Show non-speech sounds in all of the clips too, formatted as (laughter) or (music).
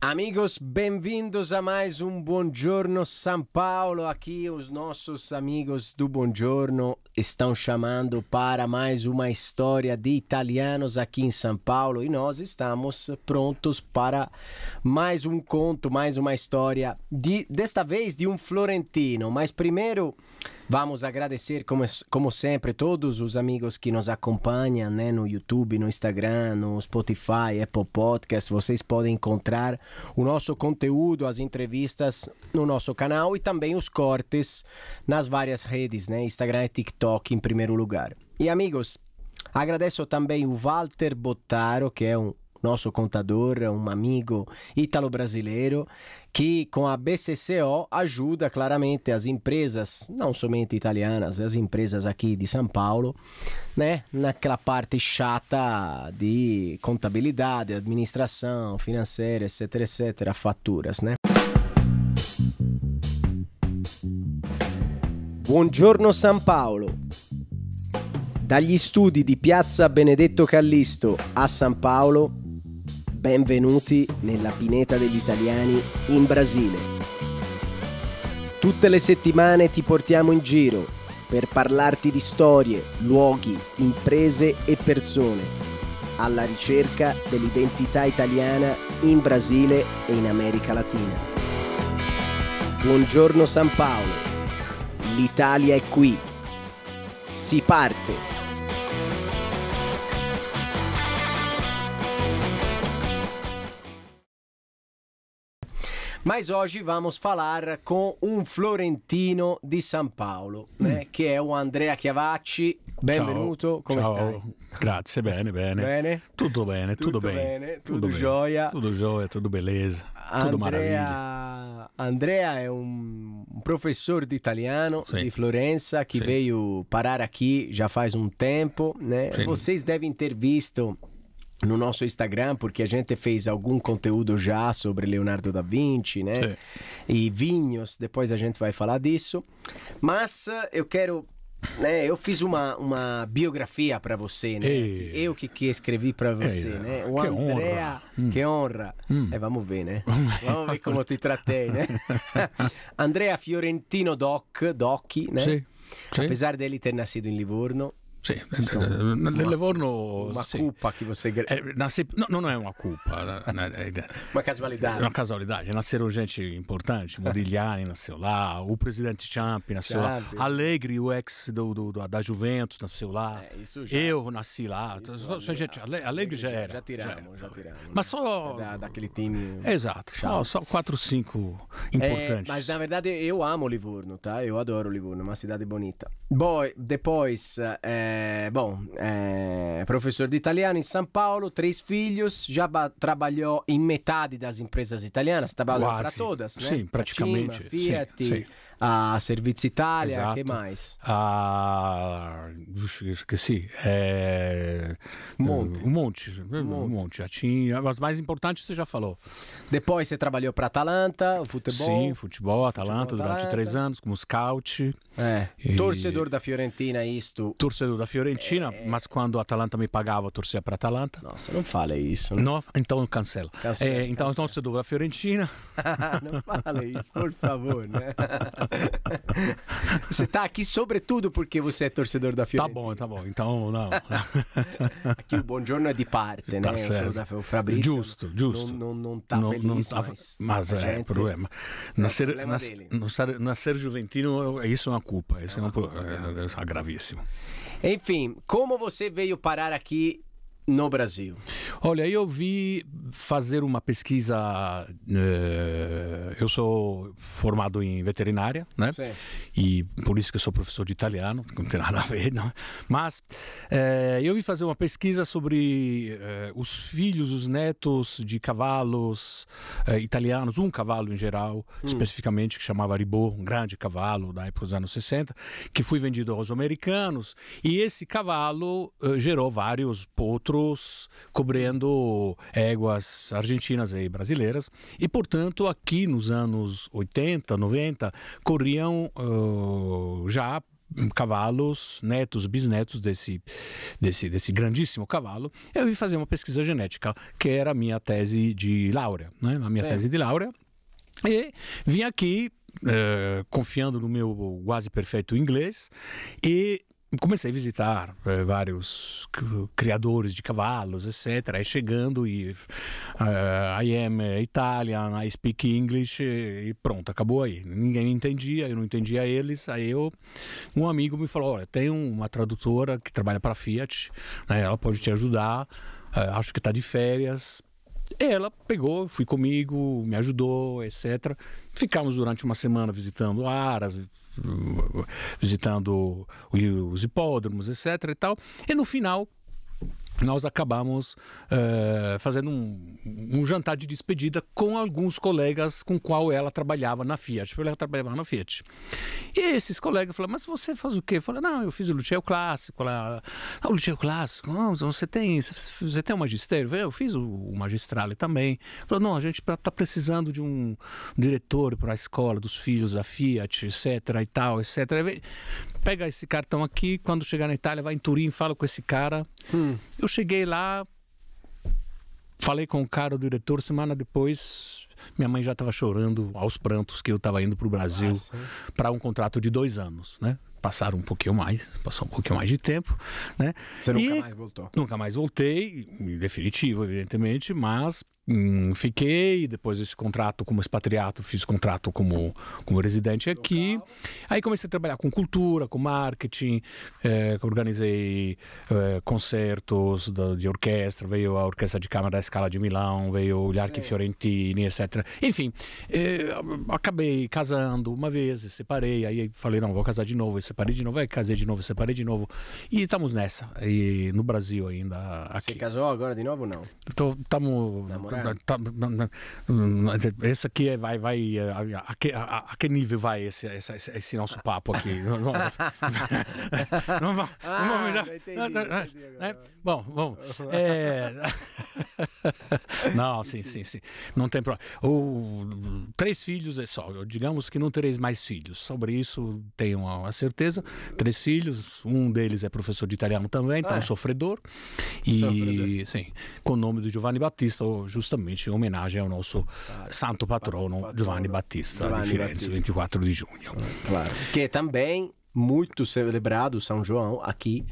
Amigos, bem-vindos a mais um Buongiorno São Paulo. Aqui os nossos amigos do Buongiorno estão chamando para mais uma história de italianos aqui em São Paulo e nós estamos prontos para mais um conto, mais uma história de desta vez de um florentino. Mas primeiro, Vamos agradecer, como, como sempre, todos os amigos que nos acompanham né, no YouTube, no Instagram, no Spotify, Apple Podcast. Vocês podem encontrar o nosso conteúdo, as entrevistas no nosso canal e também os cortes nas várias redes, né, Instagram e TikTok em primeiro lugar. E amigos, agradeço também o Walter Bottaro, que é um nosso contador, é um amigo italo brasileiro que com a BCCO ajuda claramente as empresas, não somente italianas, as empresas aqui de São Paulo, né, naquela parte chata de contabilidade, administração, financeira, etc, etc, faturas, né? Buongiorno São Paulo. Dagli studi di Piazza Benedetto Callisto a San Paolo Benvenuti nella pineta degli italiani in Brasile. Tutte le settimane ti portiamo in giro per parlarti di storie, luoghi, imprese e persone, alla ricerca dell'identità italiana in Brasile e in America Latina. Buongiorno San Paolo, l'Italia è qui. Si parte! Mas hoje vamos falar com um florentino de São Paulo, mm. né, che è o Andrea Chiavacci. Benvenuto, Ciao. come Ciao. stai? Grazie, bene, bene. bene? Tutto bene, tutto, tutto bene. bene. Tutto, tutto gioia. Tutto gioia, tutto bellezza, Andrea... tutto maraviglia. Andrea è un professor di italiano sì. de Florença que sì. veio parare qui già faz um tempo, né? Sì. Vocês devem ter visto no nosso Instagram, porque a gente fez algum conteúdo já sobre Leonardo da Vinci, né? Sim. E vinhos, depois a gente vai falar disso. Mas eh, eu quero. Né, eu fiz uma, uma biografia para você, né? Eu que, que escrevi para você, Ei, né? O que Andrea, honra. Hum. que honra. Hum. É, vamos ver, né? vamos ver como te tratei, né? (laughs) Andrea Fiorentino Doc, Docchi, né? Sim. Sim. Apesar dele ter nascido em Livorno, Sì, eh, eh, nel Livorno una sì. que che você eh, nasce... não, não é uma culpa uma casualidade uma casualidade nasceram gente importante Murigliani nasceu lá o presidente Champ nasceu lá Alegre o ex do, do, do, da Juventus nasceu lá já... eu nasci lá isso, gente, Alegre, já era já tiramos já, já tiramos mas só né? da, daquele time exato só, só quatro cinco importantes é, mas na verdade eu amo Livorno tá eu adoro Livorno é uma cidade bonita Boy, depois é... Eh, bom, é professor de italiano em São Paulo, três filhos, já trabalhou em metade das empresas italianas, trabalhou para todas, né? Sim, praticamente. Fiat, sim, sim a ah, Servizio Italia, Exato. que mais? Ah, a... Esqueci. É... Monte. Um monte. Um monte. Já tinha. mais importante você já falou. Depois você trabalhou para Atalanta, o futebol. Sim, futebol, Atalanta, durante três anos, como scout. É. E... Torcedor da Fiorentina, é isto. Torcedor da Fiorentina, é... mas quando a Atalanta me pagava, eu torcia para Atalanta. Nossa, não fale isso. Não... Né? então cancela. cancela é, então, cancela. Então, torcedor da Fiorentina. (laughs) não fale isso, por favor, né? (laughs) (laughs) você tá aqui sobretudo porque você é torcedor da Fiorentina. Tá bom, tá bom. Então, não. (laughs) aqui o Buongiorno é de parte, tá né? Tá certo. Da, o Fabrício. Justo, justo. Não, não, não tá não, feliz, não tá, mas... mas é, gente... problema. É Na, ser, problema Juventino, isso é uma culpa. Isso é, uma, é, uma, é, é, é gravíssimo. Enfim, como você veio parar aqui no Brasil? Olha, eu vi fazer uma pesquisa. Eh, eu sou formado em veterinária, né? Sim. E por isso que sou professor de italiano, não tem nada a ver, não. Mas eh, eu vi fazer uma pesquisa sobre eh, os filhos, os netos de cavalos italianos, um cavalo em geral, hum. especificamente, que chamava Ribô, um grande cavalo da época dos anos 60, que foi vendido aos americanos. E esse cavalo gerou vários potros Cruz, cobrindo éguas argentinas e brasileiras. E, portanto, aqui nos anos 80, 90, corriam uh, já cavalos, netos, bisnetos desse, desse, desse grandíssimo cavalo, eu vim fazer uma pesquisa genética, que era a minha tese de Laura, né? a minha é. tese de Laura, e vim aqui eh, confiando no meu quase perfeito inglês e comecei a visitar é, vários criadores de cavalos, etc. Aí chegando e uh, I am eh, Italian, I speak English e pronto, acabou aí. Ninguém entendia, eu não entendia eles. Aí eu, um amigo me falou, olha, tem uma tradutora que trabalha para Fiat, né, ela pode te ajudar, uh, acho que está de férias. Ela pegou, fui comigo, me ajudou, etc. Ficamos durante uma semana visitando Aras, visitando os hipódromos, etc. e tal. E no final nós acabamos uh, fazendo um, um, jantar de despedida com alguns colegas com qual ela trabalhava na Fiat. Ela trabalhava na Fiat. E esses colegas falaram, mas você faz o quê? Eu falei, não, eu fiz o Luteu Clássico. lá ah, o Luteu Clássico, não, ah, você tem você tem um magistério? Eu, eu fiz o, o magistrale também. Falou, não, a gente está tá precisando de um diretor para a escola, dos filhos da Fiat, etc e tal, etc. Pega esse cartão aqui, quando chegar na Itália, vai em Turim, fala com esse cara. Hum. Eu eu cheguei lá, falei com o cara, o diretor, semana depois minha mãe já estava chorando aos prantos que eu estava indo para o Brasil para um contrato de dois anos, né? Passaram um pouquinho mais, passou um pouquinho mais de tempo, né? Você e nunca mais voltou? Nunca mais voltei, definitivo, evidentemente, mas Hum, fiquei, depois esse contrato como expatriado fiz contrato como, como residente aqui. Aí comecei a trabalhar com cultura, com marketing, eh, organizei eh, concertos da, de orquestra, veio a Orquestra de Câmara da Escala de Milão, veio o Archi Fiorentini, etc. Enfim, eh, acabei casando uma vez, separei, aí falei, não, vou casar de novo, separei de novo, aí casei de novo, separei de novo. E estamos nessa, e no Brasil ainda. Aqui. Você casou agora de novo ou não? Estamos é. Tá, esse aqui é, vai, vai eh, a, que, a, a que nível vai esse, esse, esse nosso papo aqui? (laughs) não, não, ah, não, não, né? bom, vamos. É... (laughs) não, sim, sim, sim. Não tem problema. O, três filhos é só. Digamos que não tereis mais filhos. Sobre isso tenho a certeza. Três filhos, um deles é professor de italiano também, então ah, é. sofredor. E sofredor. sim, com o nome do Giovanni Battista, o justamente em homenagem ao nosso claro. santo patrono, patrono Giovanni Battista Giovanni Firenze, Battista. 24 de junho Claro. Que também muito celebrado São João aqui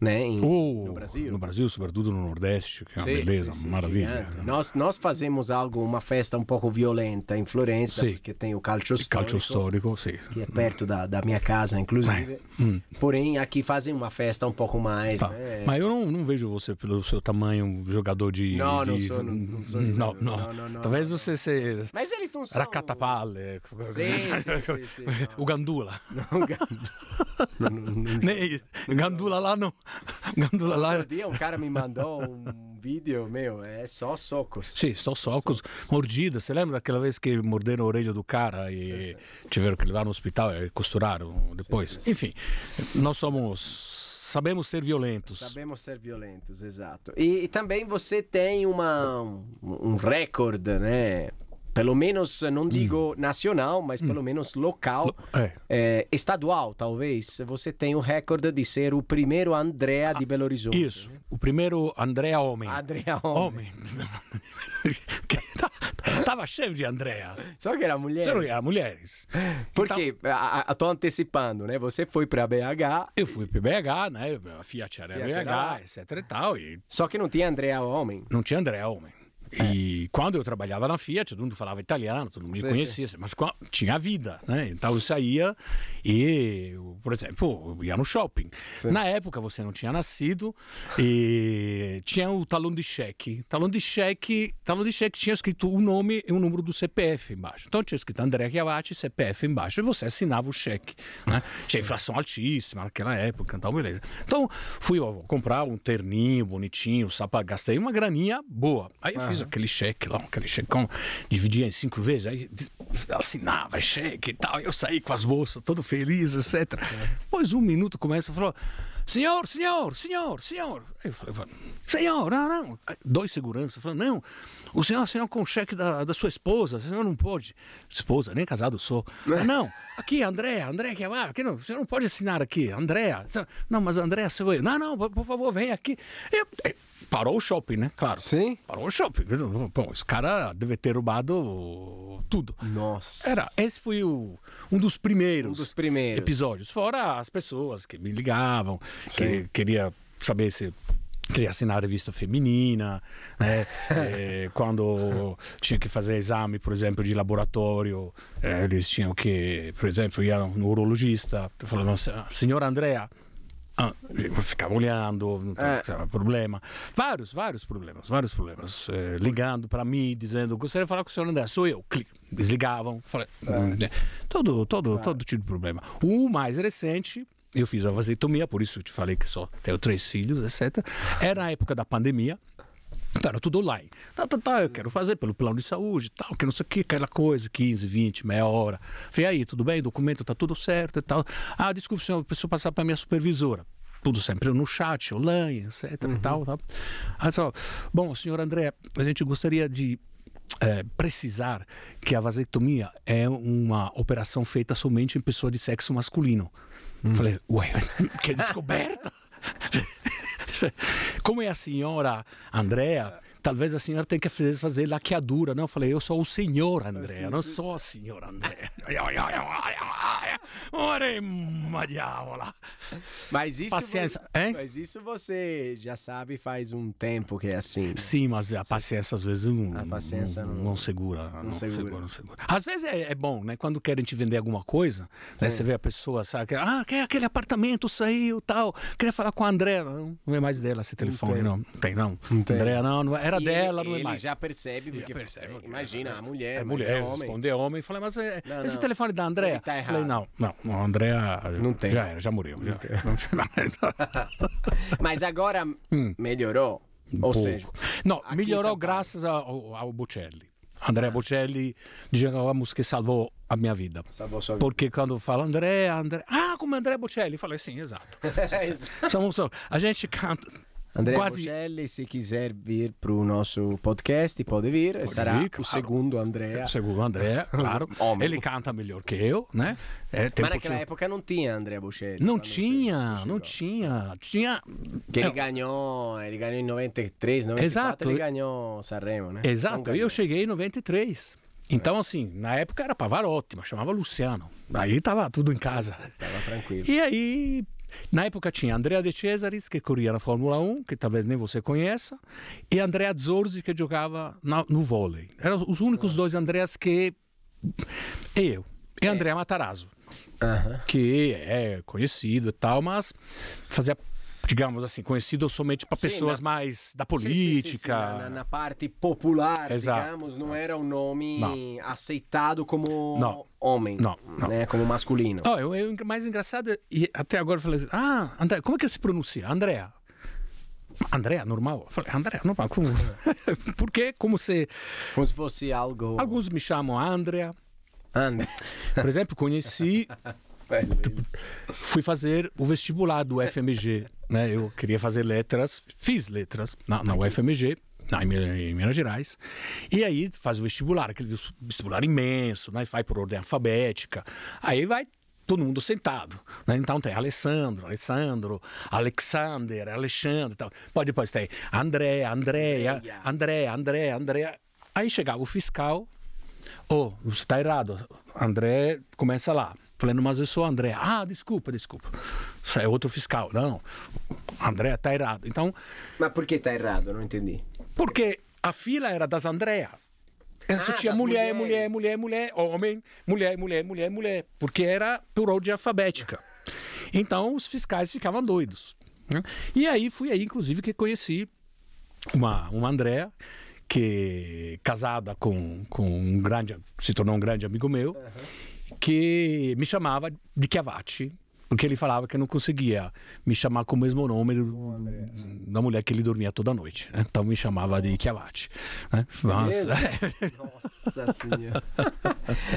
né? Em, oh, no Brasil. No Brasil, sobretudo no Nordeste, que é uma sim, beleza, sim, sim, maravilha. Nós, nós fazemos algo, uma festa um pouco violenta em Florença, que tem o calcio histórico. Calcio histórico, sim. Que é perto da, da minha casa, inclusive. É, hum. Porém, aqui fazem uma festa um pouco mais. Tá. Né? Mas eu não, não vejo você pelo seu tamanho jogador de. Não, de, não sou. Não, não, sou não, não, não, não Talvez você seja. Mas eles não são. Racatapale. Assim. (laughs) o Gandula. (laughs) Não, Gandula. Gandula lá não. (laughs) Gândula dia um cara me mandou um vídeo, meu, é só socos. Sim, só socos, socos. mordidas. Você lembra daquela vez que morderam a orelha do cara e sim, sim. tiveram que levar no hospital e costuraram depois? Sim, Enfim, nós somos sabemos ser violentos. Sabemos ser violentos, exato. E, e também você tem uma, um recorde, né? pelo menos, eh, não hum. digo hum. nacional, mas hum. pelo menos local, é. É, estadual, talvez, você tem o recorde de ser o primeiro Andrea ah, de Belo Horizonte. Isso, o primeiro Andrea homem. Andrea homem. homem. (laughs) Tá, tá, tava cheio de Andrea. Só que era mulher Só que era mulheres. Porque, então, antecipando, né? Você foi para BH. Eu fui para BH, né? A Fiat era Fiat BH, etc e tal. E... Só que não tinha Andrea homem. Não tinha Andrea homem. É. E quando eu trabalhava na Fiat, todo mundo falava italiano, todo mundo me conhecia, mas tinha vida, né? Então eu saía e, por exemplo, eu ia no shopping. Sim. Na época você não tinha nascido e tinha o talão de cheque. Talão de cheque, talão de cheque tinha escrito o um nome e o um número do CPF embaixo. Então tinha escrito André Chiavacci, CPF embaixo, e você assinava o cheque, né? Tinha inflação altíssima naquela época, então beleza. Então fui ó, comprar um terninho bonitinho, sapato, gastei uma graninha boa. Aí eu fiz ah aquele cheque lá, aquele checão, dividia em cinco vezes, aí assinava cheque e tal. Eu saí com as bolsas, todo feliz, etc. Pois um minuto começa e falou: senhor, senhor, senhor, senhor. Aí eu falei: senhor, não, não. Aí, dois seguranças falando: não, o senhor assinou com o cheque da, da sua esposa, o senhor não pode. Esposa, nem casado sou. (laughs) Ah, não, aqui, Andréa, Andréa, que é lá, aqui não, o senhor não pode assinar aqui, Andréa. Não, mas Andréa, seu. Não, não, por favor, vem aqui. Eu, eu Parou o shopping, né? Claro. Sim. Parou o shopping. Bom, esse cara deve ter roubado tudo. Nossa. Era, esse foi o, um dos primeiros, um dos primeiros. episódios. Fora as pessoas que me ligavam, Sim. que queria saber se queria assinar a revista feminina, né? (laughs) é, quando tinha que fazer exame, por exemplo, de laboratório, é, eles tinham que, por exemplo, a no urologista, falavam, senhora Andrea, ah, ficava olhando, não tinha é. problema. Vários, vários problemas, vários problemas. É, ligando para mim, dizendo, gostaria de falar com o senhor André, sou eu. Clique. Desligavam, falei, é. Hum, né, todo, todo, é. todo tipo de problema. O mais recente, eu fiz a vasectomia, por isso eu te falei que só tenho três filhos, etc. Era a época da pandemia, era tudo online. Tá, tá, tá, eu quero fazer pelo plano de saúde, tal, que não sei o que, aquela coisa, 15, 20, meia hora. Falei, aí, tudo bem? Documento tá tudo certo e tal. Ah, desculpe, senhor, preciso passar para minha supervisora. Tudo sempre no chat, online, etc uhum. e tal. tal. Aí bom, senhor André, a gente gostaria de é, precisar que a vasectomia é uma operação feita somente em pessoa de sexo masculino. Hum. Falei, ué, (laughs) que descoberta! (laughs) (laughs) Como é a senhora, Andrea talvez a senhora tenha que fazer laqueadura. Não, eu falei, eu sou o senhor André, não sou a senhora André. Orema diavola. Mas isso, paciência, hein? mas isso você já sabe faz um tempo que é assim. Né? Sim, mas a paciência às vezes não, a paciência não, não, não segura, não, não segura. segura. não segura. Às vezes é, é, bom, né? Quando querem te vender alguma coisa, né? você vê a pessoa, sabe? Ah, quer aquele apartamento, saiu, tal. Queria falar com a André. Não, não é mais dela esse telefone, não. Tem, não. não tem. André, não, não é, era era dela, não é ele mais. Ele já percebe, é, porque já percebe, imagina, é a mulher. É mulher, homem. responder homem. Falei, mas é, não, esse não. telefone da Andréa? Tá Falei, não, não, não Andréa não tem. já era, já morreu. Já. (laughs) (laughs) mas agora hum. melhorou? Um Ou pouco. seja, não, melhorou graças ao, ao Bocelli. Andrea ah. Bocelli dice che la a minha vida. Salvou, sua vita. Porque quando fala Andrea, Andrea, ah, como Andrea Bocelli, falei sim, exato. esatto. (laughs) É a gente canta, Andrea Quasi... Bocelli, se quiser vir para o nosso podcast, pode vir. Pode Será vir, claro. o segundo Andrea. o segundo Andrea, (laughs) claro. Homem. Ele canta melhor que eu, né? É, Mas naquela que... época não tinha Andrea Bocelli. Não tinha, não tinha. Tinha. Que ele ganhou, ele ganhou em 93, 94. Exato. Ele ganhou Sanremo, né? Exato. Eu cheguei em 93. Então, assim, na época era Pavarotti, mas chamava Luciano. Aí tava tudo em casa. Tava tranquilo. E aí na época tinha Andrea De Cesaris, que corria na Fórmula 1, que talvez nem você conheça, e Andrea Zorzi, que jogava na, no vôlei. Eram os únicos dois Andreas que. Eu. E é. Andrea Matarazzo, uhum. que é conhecido e tal, mas fazia digamos assim, conhecido somente para pessoas na... mais da política. Sim, sim, na, na, parte popular, Exato. digamos, não era um nome não. aceitado como não. homem, não, não. Né? como masculino. Oh, eu, eu, mais engraçado, e até agora eu falei assim, ah, André, como é que se pronuncia? Andréa. Andréa, normal. Eu falei, Andréa, normal. Como... (laughs) Porque como se... Como se fosse algo... Alguns me chamam Andrea. André. Por exemplo, conheci (laughs) Velho, é Fui fazer o vestibular do FMG, né? Eu queria fazer letras, fiz letras na, na UFMG, na, em, Minas Gerais. E aí faz o vestibular, aquele vestibular imenso, né? Vai por ordem alfabética. Aí vai todo mundo sentado. Né? Então tem Alessandro, Alessandro, Alexander, Alexandre tal. Pode depois tem André, Andréia, André, André, André. Aí chegava o fiscal. Ô, oh, você está errado. André começa lá. Falando, mas eu sou o André. Ah, desculpa, desculpa. Isso é outro fiscal. Não, André tá errado. Então. Mas por que tá errado? Eu não entendi. Porque a fila era das Andréa. Essa ah, tinha mulher, mulher, mulher, mulher, homem, mulher, mulher, mulher, mulher. Porque era por ordem alfabética. Então os fiscais ficavam doidos. Né? E aí fui aí, inclusive, que conheci uma, uma Andréa que casada com, com um grande se tornou um grande amigo meu uhum que me chamava de Chiavacci, porque ele falava que eu não conseguia me chamar com o mesmo nome do, da mulher que ele dormia toda noite. Né? Então me chamava de Chiavacci. Né? Nossa. (laughs) Nossa senhora.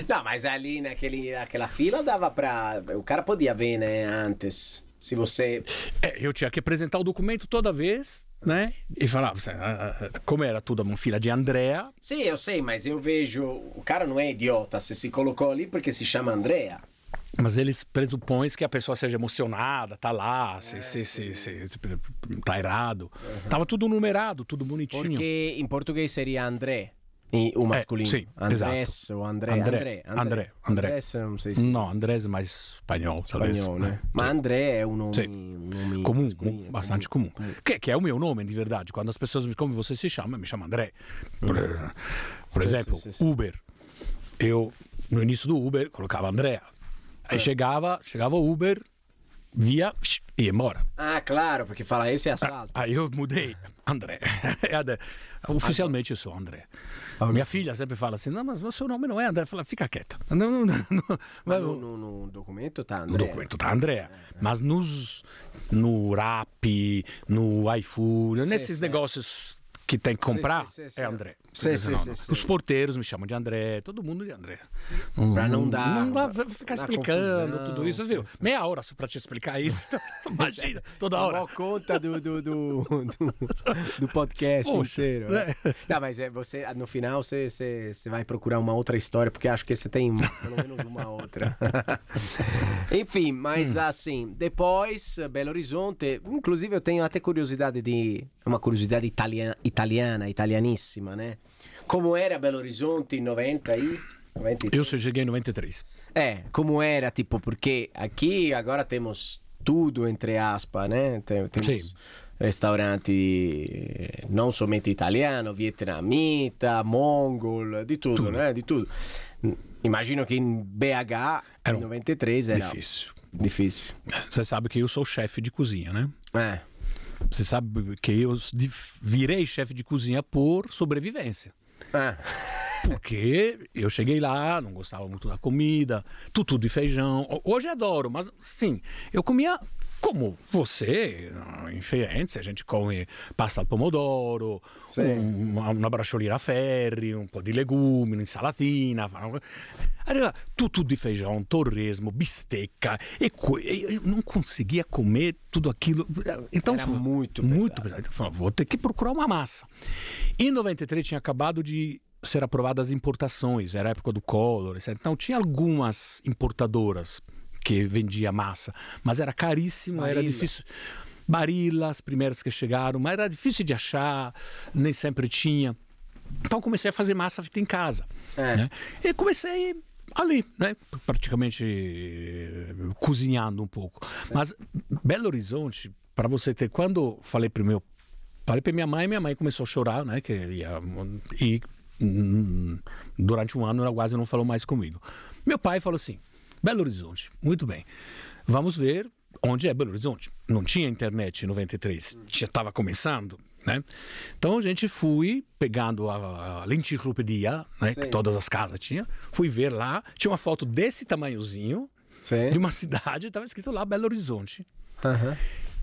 não, mas ali naquele, naquela fila dava para O cara podia ver, né? Antes. Se você. É, eu tinha que apresentar o documento toda vez né? E falava, ah, ah, ah, como era tudo uma fila de Andrea. Sim, eu sei, mas eu vejo. O cara não é idiota se se colocou ali porque se chama Andrea. Mas eles pressupõem que a pessoa seja emocionada, tá lá, é, se, se, se, se, tá errado Uhum. Tava tudo numerado, tudo bonitinho. Porque em português seria André. E o é, masculino. É, sim, Andrés exato. ou André. André. André. André. André. Andrés, não sei se... Não, Andrés é mais espanhol, talvez. Espanhol, né? É. Mas André é um nome, um nome comum, é bastante comum. comum. Que, que, é o meu nome, de verdade. Quando as pessoas me como você se chama, me chama André. Por, por sim, exemplo, sim, Uber. Eu, no início do Uber, colocava André. Aí é. chegava, chegava o Uber, via e ia embora. Ah, claro, porque fala esse é ah, assalto. Aí eu mudei, André. (laughs) Oficialmente eu sou André. Ah, okay. Minha filha sempre fala assim: não, mas o seu nome não é André. Fala, fica quieta. (laughs) Não, não, não, no, no, no, documento tá André. No documento tá André. É, é. Mas nos, no Rap, no iFood, nesses negócios que tem que comprar, sim, sim, sim, é André. Sim, sim, sim, sim, Os porteiros me chamam de André, todo mundo de André. Hum, pra não dar. Não dá pra ficar explicando confusão, tudo isso, viu? Meia hora só pra te explicar isso. (laughs) Imagina, toda hora. Tomou conta do, do, do, do, do podcast Poxa, inteiro. Né? Não, né? tá, mas é, você, no final você, você, você vai procurar uma outra história, porque acho que você tem pelo menos uma outra. (laughs) Enfim, mas hum. assim, depois, Belo Horizonte, inclusive eu tenho até curiosidade de. É uma curiosidade italiana, italiana italianíssima, né? Como era Belo Horizonte em 90 aí? 93. Eu cheguei em 93. É, como era, tipo, porque aqui agora temos tudo, entre aspas, né? Tem, temos Sim. restauranti eh, não somente italiano, vietnamita, mongol, de tudo. né? de tudo. Imagino que em BH, era um 93, era... Difícil. Difícil. Você sabe que eu sou chefe de cozinha, né? É. Você sabe que eu virei chefe de cozinha por sobrevivência. É. Porque eu cheguei lá, não gostava muito da comida, tutu de feijão. Hoje adoro, mas sim, eu comia como você, em Firenze, a gente come pasta al pomodoro, um, uma braciolina ferri, um pouco de legume, insalatina, arriva tutu de feijão, torresmo, bisteca, e, e não conseguia comer tudo aquilo. Então Era muito muito pesado. pesado. vou ter que procurar uma massa. Em 93 tinha acabado de ser aprovadas as importações, era a época do Collor, Então tinha algumas importadoras que vendia massa, mas era caríssimo, Barilla. era difícil. Barilas as primeiras que chegaram, mas era difícil de achar, nem sempre tinha. Então comecei a fazer massa feita em casa. É. Né? E comecei ali, né? praticamente eh, cozinhando um pouco. É. Mas Belo Horizonte, para você ter, quando falei para meu, falei para minha mãe, minha mãe começou a chorar, né? Que ia, e hum, durante um ano ela quase não falou mais comigo. Meu pai falou assim: Belo Horizonte, muito bem. Vamos ver onde é Belo Horizonte. Não tinha internet em 93, estava começando, né? Então a gente fui pegando a, a lenticlopedia, né, que todas as casas tinha, fui ver lá, tinha uma foto desse tamanhozinho Sim. de uma (laughs) cidade, estava escrito lá Belo Horizonte. Uhum.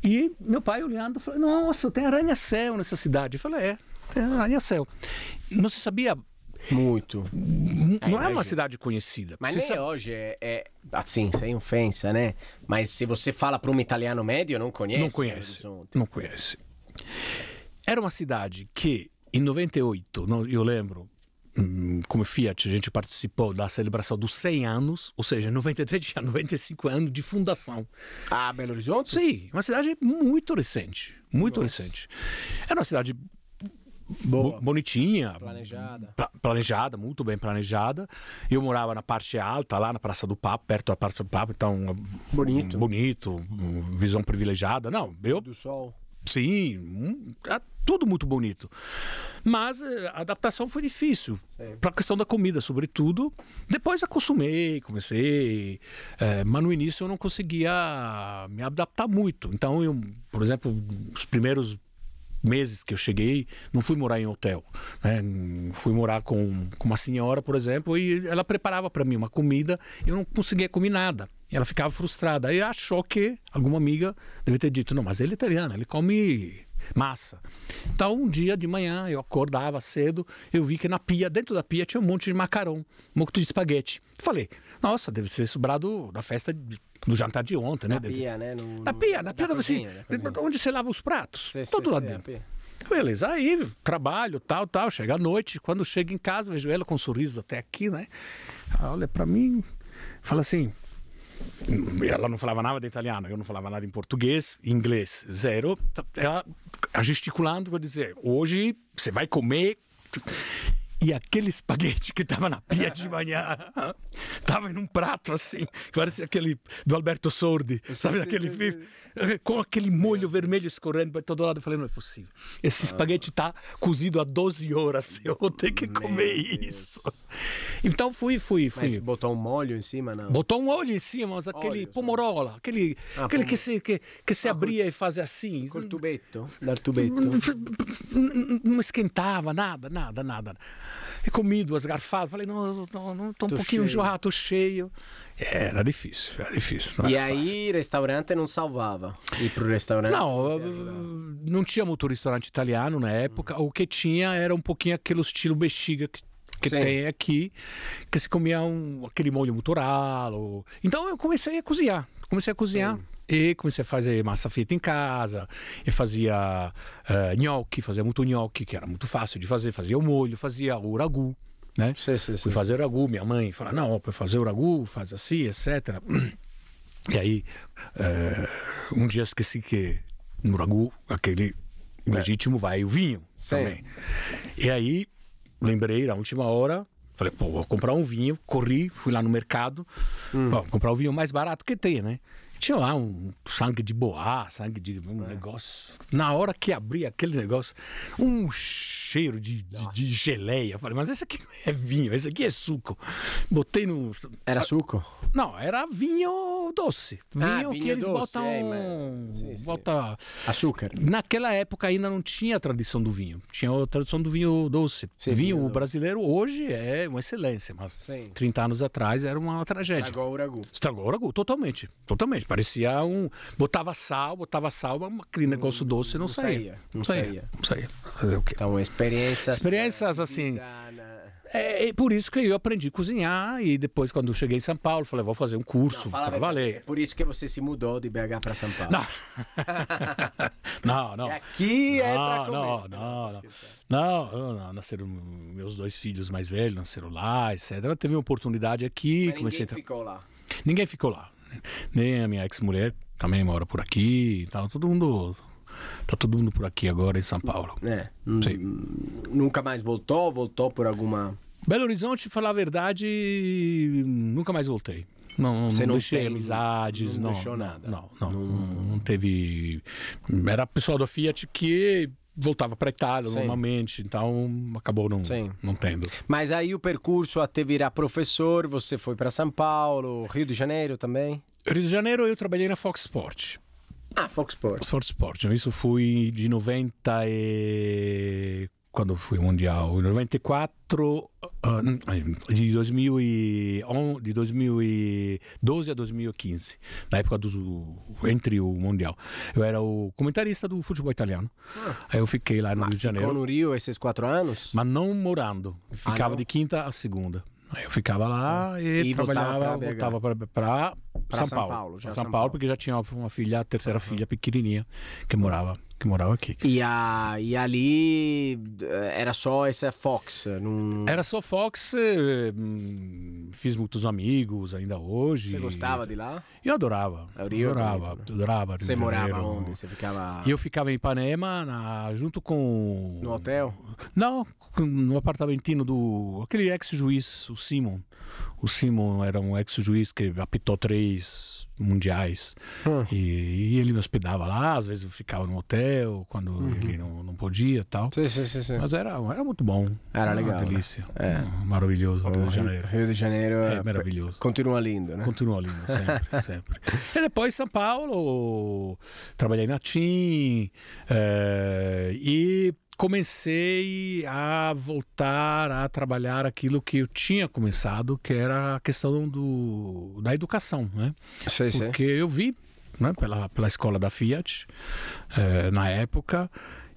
E meu pai olhando, falou: "Nossa, tem aranha-céu nessa cidade". Eu falei: "É, tem aranha-céu". Não se sabia muito. não é, uma cidade conhecida. Mas nem sabe... hoje é, é, assim, sem ofensa, né? Mas se você fala para um italiano médio, não né? conhece. Não conhece. Não conhece. Era uma cidade que, em 98, não, eu lembro, hum, como Fiat, a gente participou da celebração dos 100 anos, ou seja, 93 tinha 95 anos de fundação. Ah, Belo Horizonte? Sim, uma cidade muito recente, muito Nossa. recente. Era uma cidade Boa. bonitinha. Planejada. planejada, muito bem planejada. Eu morava na parte alta, lá na Praça do Papo, perto da Praça do Papo, então. Bonito. Um, bonito, um, visão privilegiada. Não, eu. Do sol. Sim, um, é tudo muito bonito. Mas eh, a adaptação foi difícil, para a questão da comida, sobretudo. Depois acostumei, comecei, é, mas no início eu não conseguia me adaptar muito. Então, eu, por exemplo, os primeiros meses que eu cheguei, não fui morar em hotel. Né? Fui morar com, com uma senhora, por exemplo, e ela preparava para mim uma comida, eu não conseguia comer nada. Ela ficava frustrada. Aí achou que alguma amiga deve ter dito: não, mas ele é italiano, ele come massa. Então, um dia de manhã, eu acordava cedo, eu vi que na pia, dentro da pia, tinha um monte de macarrão, um monte de espaguete. Falei, nossa, deve ser sobrado da festa de no jantar de ontem, na né? Pia, né? No, na pia, assim, na pia, da pia, assim, onde você lava os pratos. todo lá sei, é dentro. Beleza, aí trabalho, tal, tal. Chega à noite, quando chega em casa, vejo ela com um sorriso até aqui, né? Ela olha para mim, fala assim. Ela não falava nada de italiano, eu não falava nada em português, inglês, zero. Ela gesticulando, vou dizer: hoje você vai comer. E aquele espaguete que tava na pia de manhã, tava em um prato assim, que parecia aquele do Alberto Sordi, sabe? Sim, aquele sim, sim com aquele molho vermelho escorrendo para todo lado. Eu falei, não é possível. Esse ah. espaguete está cozido há 12 horas, (laughs) eu vou ter que comer Meu isso. Deus. Então fui, fui, fui. Mas botou um molho em cima, não? Botou um molho em cima, mas aquele Olhos, né? pomorola, aquele, ah, aquele pom... que se, que, que se ah, abria e fazia assim. com tubetto, dar tubetto. (laughs) Não esquentava, nada, nada, nada. E comi duas garfadas, falei, não, não, não, tô um pouquinho cheio. enjoado, cheio. Era difícil, era difícil. e era aí, restaurante não salvava? Ir pro restaurante? Não, não, não tinha muito restaurante italiano na época. Hum. O que tinha era um pouquinho aquele estilo bexiga que que Sim. tem aqui, que se comia um, aquele molho ou Então eu comecei a cozinhar, comecei a cozinhar. Sim. E comecei a fazer massa feita em casa, e fazia uh, gnocchi, fazia muito gnocchi, que era muito fácil de fazer, fazia o molho, fazia o ragu né? Sim, sim, sim. Fui fazer ragu, minha mãe fala, não, para fazer o ragu, faz assim, etc. E aí, é, um dia esqueci que no ragu, aquele é. legítimo vai o vinho também. E aí, lembrei, na última hora, Falei, pô, vou comprar um vinho, corri, fui lá no mercado, hum. Pô, comprar o vinho mais barato que tem, né? tinha lá um sangue de boá, sangue de um é. negócio. Na hora que abri aquele negócio, um cheiro de, de, de geleia. falei, mas esse aqui não é vinho, esse aqui é suco. Botei no. Era ah, suco? Não, era vinho doce. Ah, vinho, ah, vinho que eles doce, botam. É, sim, sim. Bota... Açúcar. Naquela época ainda não tinha a tradição do vinho. Tinha a tradição do vinho doce. Sim, vinho brasileiro hoje é uma excelência, mas sim. 30 anos atrás era uma tragédia. Estragou o Uragu. Estragou o totalmente. Totalmente Parecia um. Botava sal, botava sal, mas aquele negócio não, hum, doce não, não saía, saía. Não saía. saía. Não saía. Fazer o quê? Então, experiências. Experiências eh, assim. Né? É, é, por isso que eu aprendi a cozinhar e depois, quando cheguei em São Paulo, falei, vou fazer um curso para valer. É por isso que você se mudou de BH para São Paulo. Não, (laughs) não, não. Aqui é não, não, não, não, não, não, não. Nasceram meus dois filhos mais velhos, nasceram lá, etc. Teve uma oportunidade aqui. Mas comecei ninguém a... ficou lá. Ninguém ficou lá. (laughs) Nem a minha ex-mulher também mora por aqui e Todo mundo. Tá todo mundo por aqui agora em São Paulo. né Nunca mais voltou? Voltou por alguma. Belo Horizonte, falar a verdade, nunca mais voltei. Não, não, não deixei tem, amizades, não, não, deixou nada. Não, não, não, não, teve. Era pessoal da Fiat que voltava para Itália Sim. normalmente, então acabou não, Sim. não tendo. Mas aí o percurso até virar professor, você foi para São Paulo, Rio de Janeiro também? Rio de Janeiro eu trabalhei na Fox Sport. Ah, Fox Sport. Fox Sports. Então, isso fui de 90 e... quando fui mundial, 94 de, de 2012 a 2015, na época dos, entre o Mundial. Eu era o comentarista do futebol italiano. Ah. Aí eu fiquei lá no Mas Rio de Janeiro. Ficou no Rio esses quatro anos? Mas não morando. Ah, ficava ah, não? de quinta a segunda. Aí eu ficava lá ah. e, e, trabalhava, voltava para São, São Paulo. Paulo já São, Paulo, Paulo, porque já tinha uma filha, a terceira filha pequenininha, que morava que morava aqui. E, a, e ali eh, era só essa Fox? Num... Era só Fox, eh, hum, fiz muitos amigos ainda hoje. Você gostava e... de lá? Eu adorava. eu é adorava, né? adorava. Você morava Janeiro. onde? Você ficava... Eu ficava em Ipanema, na, junto com... No hotel? Não, no apartamentino do... Aquele ex-juiz, o Simon. O Simon era um ex-juiz que apitou três mundiais. Hum. E, e, ele me hospedava lá, às vezes eu ficava no hotel, quando uhum. ele não, não podia e tal. Sim, sim, sim, Mas era, era muito bom. Era, legal. Uma né? delícia. Né? É. Uhum. Maravilhoso, o Rio de uhum. Janeiro. Rio de Janeiro é, é maravilhoso. Continua lindo, né? Continua lindo, (laughs) sempre, sempre. E depois São Paulo, trabalhei na TIM é, e comecei a voltar a trabalhar aquilo que eu tinha começado, que era a questão do, da educação, né? Sei, Porque sei. eu vi né, pela, pela escola da Fiat é, na época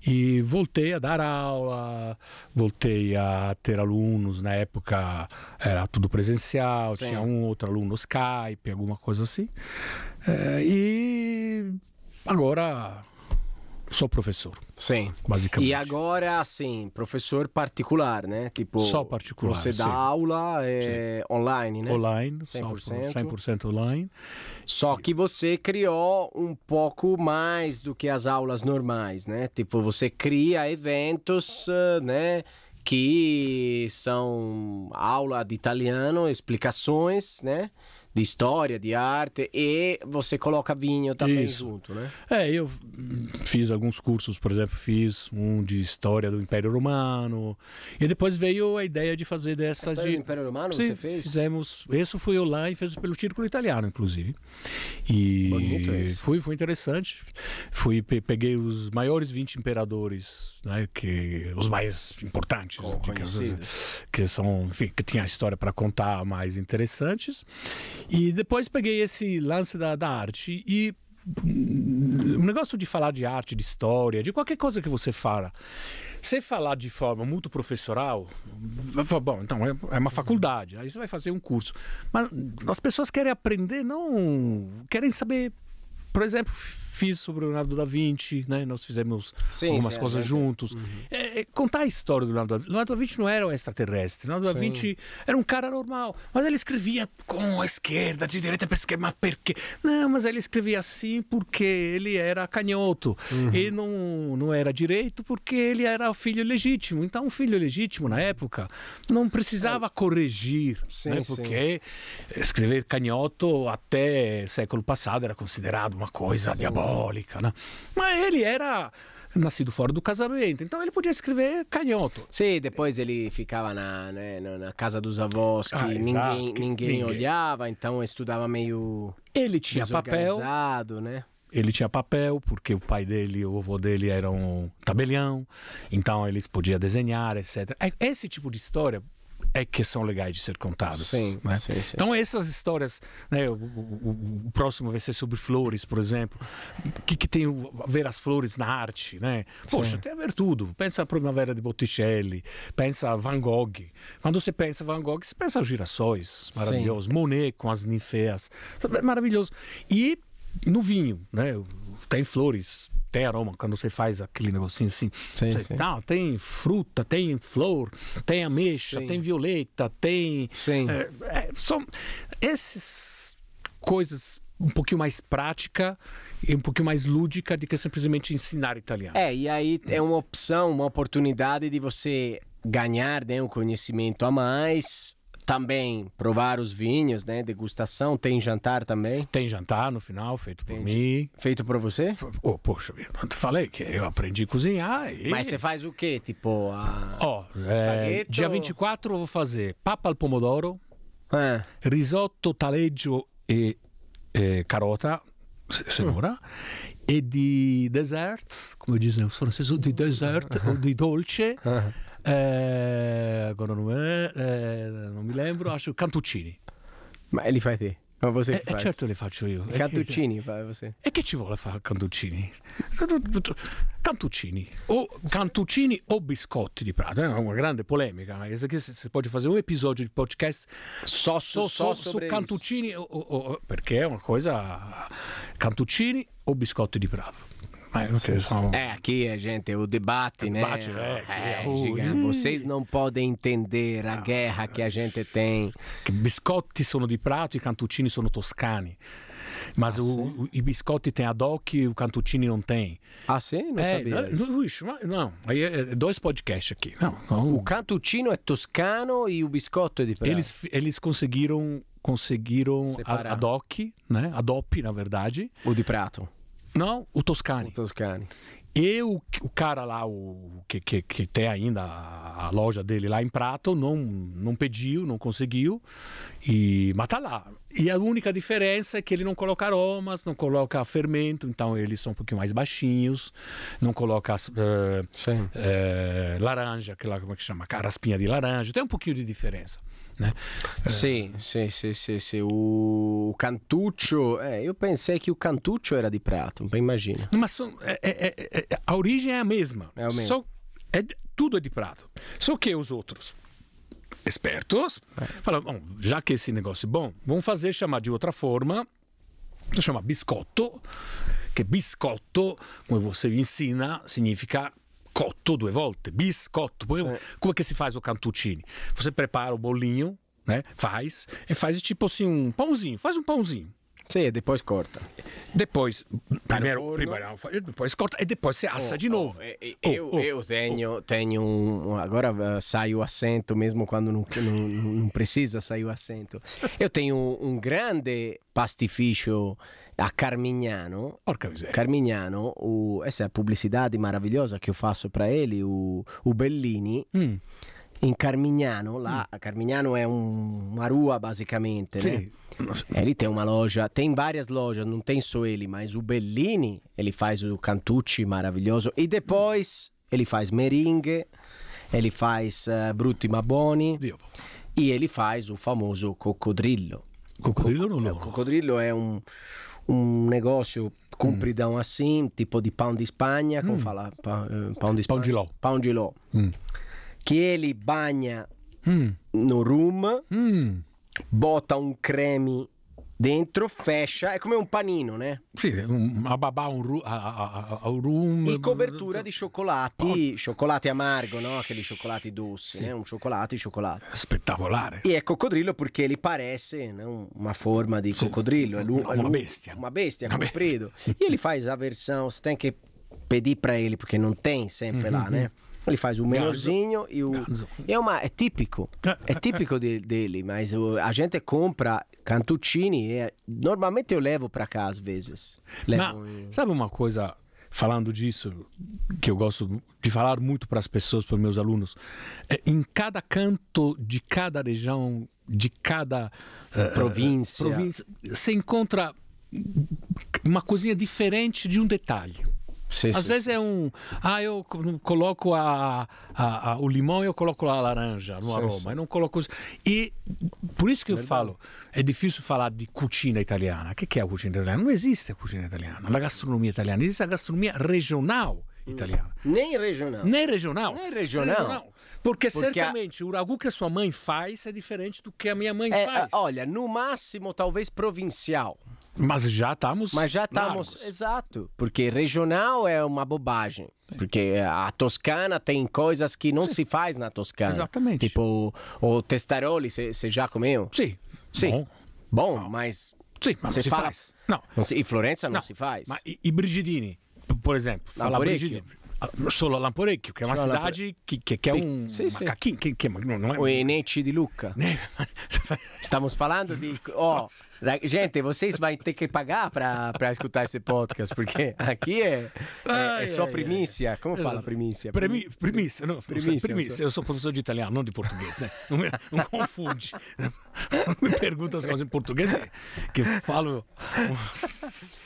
e voltei a dar aula, voltei a ter alunos. Na época era tudo presencial, tinha um outro aluno no Skype, alguma coisa assim. É, e agora sou professor. Sim. Basicamente. E agora, assim, professor particular, né? Tipo, só particular. Você dá sim. aula é, online, né? Online, 100%. 100% online. Só que você criou um pouco mais do que as aulas normais, né? Tipo, você cria eventos, eh, né? Que são aula de italiano, explicações, né? de história, de arte e você coloca vinho também Isso. junto, né? É, eu fiz alguns cursos, por exemplo, fiz um de história do Império Romano e depois veio a ideia de fazer dessa de Império Romano Sim, você fez? Fizemos, isso fui eu lá e fez pelo Círculo Italiano, inclusive. E fui, foi interessante. Fui peguei os maiores 20 imperadores, né, que os mais importantes, digamos, assim, que são, enfim, que tinha a história para contar mais interessantes. E depois peguei esse lance da, da arte e hum, o negócio de falar de arte, de história, de qualquer coisa que você fala, sem falar de forma muito professoral, bom, então é, é uma faculdade, aí você vai fazer um curso. Mas as pessoas querem aprender, não querem saber, por exemplo, fiz sobre o Leonardo da Vinci, né? Nós fizemos sim, algumas sim, é coisas é, juntos. Uhum. É, é, contar a história do Leonardo da Vinci. Leonardo da Vinci não era um extraterrestre. Leonardo sim. da Vinci era um cara normal. Mas ele escrevia com a esquerda, de direita para esquerda. Mas por quê? Não, mas ele escrevia assim porque ele era canhoto. Uhum. E não, não era direito porque ele era o filho legítimo. Então, um filho legítimo, na época, não precisava é. corrigir. Sim, né? Porque escrever canhoto até século passado era considerado uma coisa diabólica católica, né? Mas ele era nascido fora do casamento, então ele podia escrever canhoto. Sim, depois ele ficava na, né, na casa dos avós que, ah, ninguém, ninguém, ninguém, olhava, então estudava meio ele tinha papel, né? Ele tinha papel, porque o pai dele, o avô dele eram um tabelião, então eles podiam desenhar, etc. É, esse tipo de história é que são legais de ser contados. Sim, né? sim, sim, Então essas histórias, né, o, o, o, próximo vai ser sobre flores, por exemplo. O que, que tem a ver as flores na arte, né? Poxa, sim. tem a ver tudo. Pensa a Primavera de Botticelli, pensa Van Gogh. Quando você pensa Van Gogh, você pensa girassóis, maravilhoso. Sim. Monet com as ninfeas, é maravilhoso. E no vinho, né? tem flores, tem aroma, quando você faz aquele negocinho assim. Sim, você, sim. Não, tá, tem fruta, tem flor, tem ameixa, sim. tem violeta, tem. Sim. É, é, são essas coisas um pouquinho mais prática e um pouquinho mais lúdica do que simplesmente ensinar italiano. É, e aí é uma opção, uma oportunidade de você ganhar né, um conhecimento a mais também provar os vinhos, né? Degustação. Tem jantar também? Tem jantar no final, feito por Entendi. mim. Feito por você? Oh, poxa, eu não te falei que eu aprendi a cozinhar. E... Mas você faz o quê? Tipo, a... Ó, oh, é, dia 24 eu vou fazer papa al pomodoro, é. risotto, taleggio e, e carota, cenoura. Hum. E de dessert, como dizem os franceses, de hum. dessert, ou de dolce, uh -huh. eh, nome, eh, non mi lembro, ah, Cantuccini. Ma li fai te? Ma voi eh, eh certo li faccio io. I eh, cantuccini fai voi. E che ci vuole fare cantuccini? Cantuccini o cantuccini o biscotti di Prato, eh, è una grande polemica, se, poi pode fazer um episodio di podcast só, só, só, su cantuccini o, o, perché è una cosa cantuccini o biscotti di Prato. É. é, aqui a é, gente, é o debate, o né? Debate, é, é, é Vocês não podem entender a guerra que a gente tem. biscotti são de Prato, e cantuccini são toscani. Mas ah, o, o, biscotti tem a DOC e o cantuccini não tem. Ah, sim? Não eh, é, sabia. Não, isso. não, aí é, dois podcasts aqui. Não, não. O cantuccino é toscano e o biscotto é de Prato. Eles, eles conseguiram conseguiram Separar. a, a DOC, né? A DOP, na verdade. O de Prato. Não, o Toscani. O Toscani. Eu, o cara lá, o que, que, que tem ainda a, a loja dele lá em Prato, não, não pediu, não conseguiu. E, mas tá lá. E a única diferença é que ele não coloca aromas, não coloca fermento, então eles são um pouquinho mais baixinhos, não coloca uh, uh, laranja, que lá como é que chama? Raspinha de laranja, tem um pouquinho de diferença. Né? Sim, sim, sim, sim, sim, O cantuccio, é, eu pensei que o cantuccio era de prato, imagina. Mas são, é, é, é, a origem é a mesma, é o mesmo. Só, é, tudo é de prato, só que os outros espertos, é. falaram: bom, já que esse negócio é bom, vamos fazer chamar de outra forma, chama biscotto, que biscotto, como você ensina, significa cotto duas vezes biscotto. É. Como é que se faz o cantuccini? Você prepara o bolinho, né? Faz, e faz tipo assim um pãozinho, faz um pãozinho. Sim, depois corta Depois, primeiro, primeiro depois corta e depois se assa oh, de novo. Oh, eu, eh, eh, oh, eu oh, tenho, oh. tenho um, agora eh, sai o assento mesmo quando não, não, não precisa sair o assento. Eu tenho um, grande pastificio a Carmignano. Porca miseria. Carmignano, o, essa é a publicidade maravilhosa que eu faço para ele, o, o Bellini. Mm. in Carmignano, là mm. Carmignano è un, una rua basicamente, sì. né? Eh, e lì tem uma loja, tem várias lojas, não tem só ele, mas o Bellini, ele faz o Cantucci maravilhoso. E depois ele faz merengue, ele faz uh, eh, Brutti Maboni e ele faz o famoso Coccodrillo. Coccodrillo Co- não? É, Coccodrillo é um, um negócio compridão assim, tipo de pão de Espanha, como mm. fala? Pão, uh, pão de Espanha. Pão de ló. Pão de ló. Mm. Chieli bagna mm. no room, mm. botta un cremi dentro, fescia, è come un panino, né? Sì, un, a, babà, un, a, a, un room. In copertura di cioccolati, oh. cioccolati amargo, no? Che di cioccolati dossi, sì. un cioccolato, cioccolato. Spettacolare. E è coccodrillo perché gli parece no? una forma di sì. coccodrillo. È lui, una, una bestia. Una bestia, una compredo. Bestia. e li fai esa versione, stanche pedì pra ele, perché non tem sempre mm -hmm. là, né? Mm-hmm. Ele faz o menorzinho e o. Ganzo. É, uma, é típico. É típico de, dele, mas o, a gente compra cantuccini e é, normalmente eu levo para cá às vezes. Levo mas, um... Sabe uma coisa, falando disso, que eu gosto de falar muito para as pessoas, para os meus alunos? É, em cada canto de cada região, de cada uh, província. província, você encontra uma coisinha diferente de um detalhe. Sim, Às sim, vezes sim. é um. Ah, eu coloco a, a, a, o limão e eu coloco a laranja no aroma. Eu não coloco. E por isso que Verdade. eu falo, é difícil falar de cucina italiana. O que, que é a cucina italiana? Não existe a cucina italiana, a gastronomia italiana. Existe a gastronomia regional hum. italiana. Nem regional. Nem regional. Nem regional. regional. Porque, Porque certamente a... o ragu que a sua mãe faz é diferente do que a minha mãe é, faz. Olha, no máximo, talvez provincial. Mas já estamos. Mas já estamos. Largos. Exato. Porque regional é uma bobagem. Porque é, a Toscana tem coisas que não Sim. se faz na Toscana. Exatamente. Tipo o testaroli, você já comeu? Sim. Sim. Bom, Bom mas. Sim, mas se faz. Não. não se... E Florença não, não, se faz. Mas e, e Brigidini, por exemplo? Fala Brigidini. Ah, Solo Lamporecchio, que é uma Solo cidade que, que, que é um sim, sim. macaquinho. Que, que, não é... O Enete de Lucca. (laughs) Estamos falando de. Oh, Gente, vocês vão ter que pagar para escutar esse podcast, porque aqui é, é, é só primícia. Como fala primícia? primícia, não, primícia, primícia. Eu sou professor de italiano, não de português, né? Não, me, não confunde. (laughs) me pergunta as coisas em português, né? que falo. (laughs)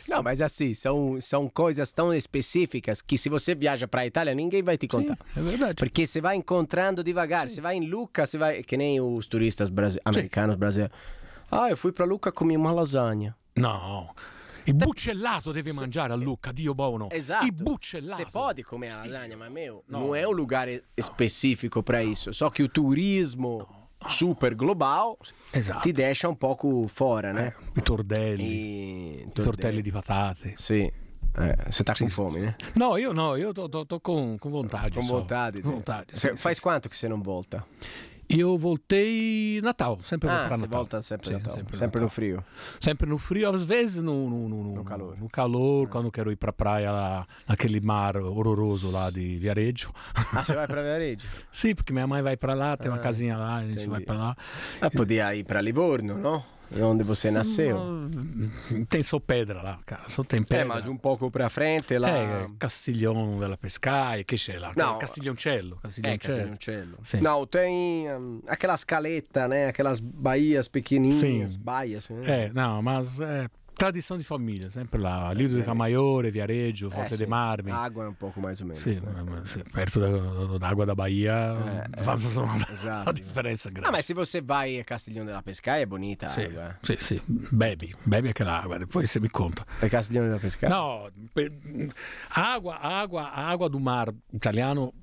Não, mas assim, são, são coisas tão específicas que se você viaja para a Itália, ninguém vai te contar. Sim, é verdade. Porque você vai encontrando devagar, Sim. você vai em Lucca, você vai. Que nem os turistas brasi americanos, brasileiros Ah, eu fui para Lucca comi una lasagna. No. Il buccellato deve mangiare a Lucca, Dio buono. Esatto. Il buccellato. Você pode comer a lasanha, mas meu, no. non è un lugar no. específico para isso. So che il turismo no. super global esatto. ti deixa un poco fora, eh, né? I tordelli, I, tortelli di patate. Sì. Eh, se tá con fome, eh? No, io no, io sto con, tô com, com vontade. Com so. vontade. Com vontade. Cê, quanto che se non volta? Eu voltei Natal, sempre ah, para Natal. volta sempre, Sim, Natal. sempre, sempre Natal. no frio. Sempre no frio, às vezes no, no, no, no calor. No calor, é. quando quero ir para a praia, lá, naquele mar horroroso lá de Viarejo. Ah, você vai para Viarejo? (laughs) Sim, porque minha mãe vai para lá, tem ah, uma casinha lá, a gente entendi. vai para lá. Ah, podia ir para Livorno, não? onde você nasceu. Tem só pedra lá, cara, só tem é, pedra. É, mas um pouco pra frente lá... É, Castiglione della Pescaia, che c'è là? Não, Castiglioncello. Eh, Castiglioncello. Não, tem um, aquelas caletas, né? Aquelas baías pequenininhas, Sim. baias. Né? É, eh, não, mas... Eh, tradição de família, sempre né? lá. Lido é, é. é de Camaiore, Viareggio, Forte é, de Marmi. Água é um pouco mais ou menos. Sim, né? É, perto da, da, água da Bahia, é, é. faz uma, uma (laughs) diferença grande. Ah, mas se você vai a Castiglione da Pescaia, é bonita a água. Sim, sim, bebe, bebe aquela água, depois você me conta. É Castiglione da Pescaia? Não, água, água, água do mar italiano,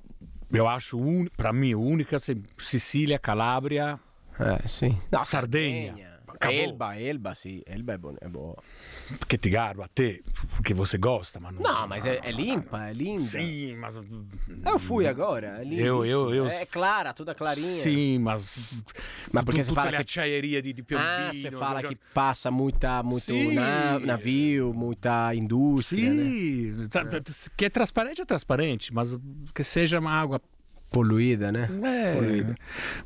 eu acho, un... para mim, única, Sicília, Calábria... É, sim. Não, Sardenha. Sardenha. Acabou. Elba, Elba, sim. Elba é boa. É bom. Porque te garo a te, porque você gosta, mas não. Não, mas é, é limpa, é linda. Sim, mas. Eu fui agora. É eu, eh, eu, eh, eu. É clara, toda clarinha. Sim, mas. Mas porque você fala. que chaieria de, de pior. Ah, você fala que passa muita, muito navio, muita indústria. Sim. Né? Que é transparente, é transparente, mas que seja uma água poluída, né? É, poluída.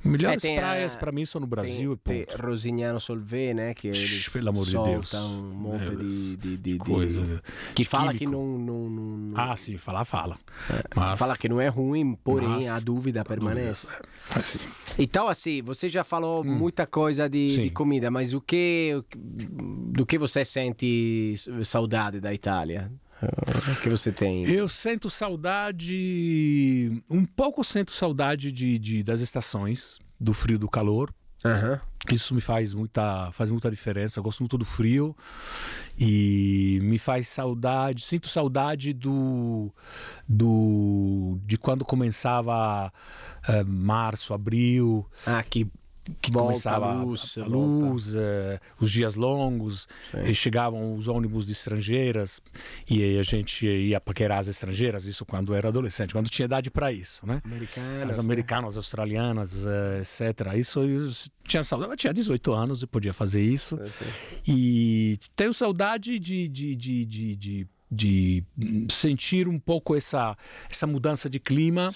Melhores é, praias para mim são no Brasil. Tem, tem Rosignano Solvay, né? Que eles pelo amor de Deus. um é, monte é, de, de, de, coisas. Né? Que Químico. fala que não, não, não, Ah, sim, falar fala. É, mas... que fala que não é ruim, porém mas... a dúvida permanece. Dúvida. É, assim. Então, assim, você já falou hum. muita coisa de, de, comida, mas o que do que você sente saudade da Itália? É, que você tem? Eu sinto saudade, um pouco sinto saudade de, de das estações, do frio, do calor. Uhum. Isso me faz muita, faz muita diferença. Eu gosto muito do frio e me faz saudade. Sinto saudade do, do de quando começava é, março, abril. Ah, que que Volta, começava a luz, a, a luz eh, os dias longos, Sim. e eh, chegavam os ônibus de estrangeiras e a gente ia paquerar as estrangeiras, isso quando era adolescente, quando tinha idade para isso, né? Americanas, as né? americanas, né? australianas, eh, etc. Isso eu tinha saudade, eu tinha 18 anos e podia fazer isso. e tenho saudade de, de, de, de de sentir um pouco essa, essa mudança de clima